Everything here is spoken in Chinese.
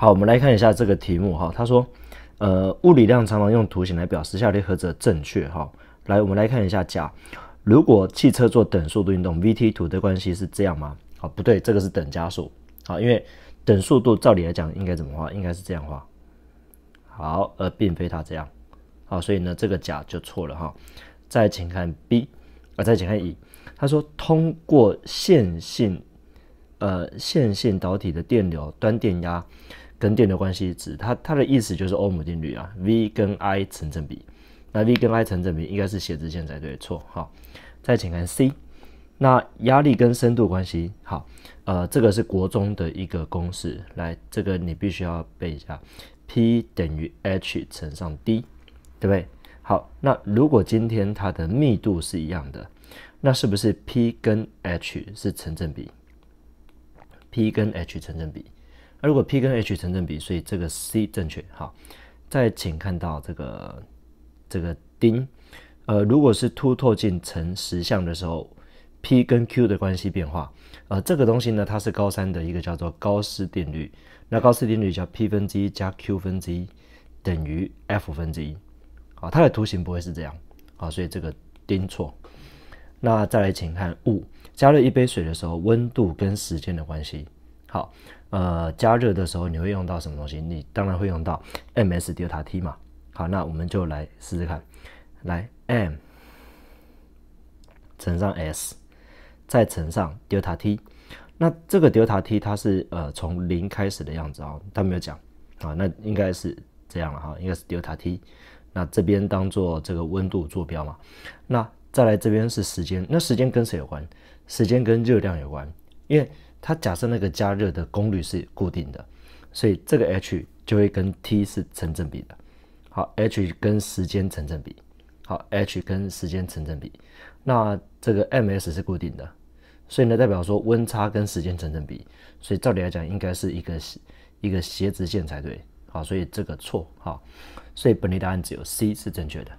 好，我们来看一下这个题目哈。他说，呃，物理量常常用图形来表示，下列何者正确哈？来，我们来看一下甲，如果汽车做等速度运动，v-t 图的关系是这样吗？啊，不对，这个是等加速。啊，因为等速度照理来讲应该怎么画？应该是这样画。好，而并非他这样。好，所以呢，这个甲就错了哈。再请看 B，啊，再请看乙，他说通过线性呃线性导体的电流端电压。跟电流关系值，它它的意思就是欧姆定律啊，V 跟 I 成正比。那 V 跟 I 成正比，应该是斜直线才对，错？好，再请看 C，那压力跟深度关系，好，呃，这个是国中的一个公式，来，这个你必须要背一下，P 等于 h 乘上 d，对不对？好，那如果今天它的密度是一样的，那是不是 P 跟 h 是成正比？P 跟 h 成正比。那如果 p 跟 h 成正比，所以这个 c 正确。好，再请看到这个这个丁，呃，如果是凸透镜成实像的时候，p 跟 q 的关系变化，呃，这个东西呢，它是高三的一个叫做高斯定律。那高斯定律叫 p 分之一加 q 分之一等于 f 分之一。好，它的图形不会是这样。好，所以这个丁错。那再来请看雾，加热一杯水的时候，温度跟时间的关系。好，呃，加热的时候你会用到什么东西？你当然会用到 m s delta t 嘛。好，那我们就来试试看，来 m 乘上 s 再乘上 delta t。那这个 delta t 它是呃从零开始的样子啊，他没有讲啊，那应该是这样了哈，应该是 delta t。那这边当做这个温度坐标嘛，那再来这边是时间，那时间跟谁有关？时间跟热量有关，因为它假设那个加热的功率是固定的，所以这个 h 就会跟 t 是成正比的。好，h 跟时间成正比。好，h 跟时间成正比。那这个 m s 是固定的，所以呢代表说温差跟时间成正比。所以照理来讲应该是一个斜一个斜直线才对。好，所以这个错。好，所以本题答案只有 C 是正确的。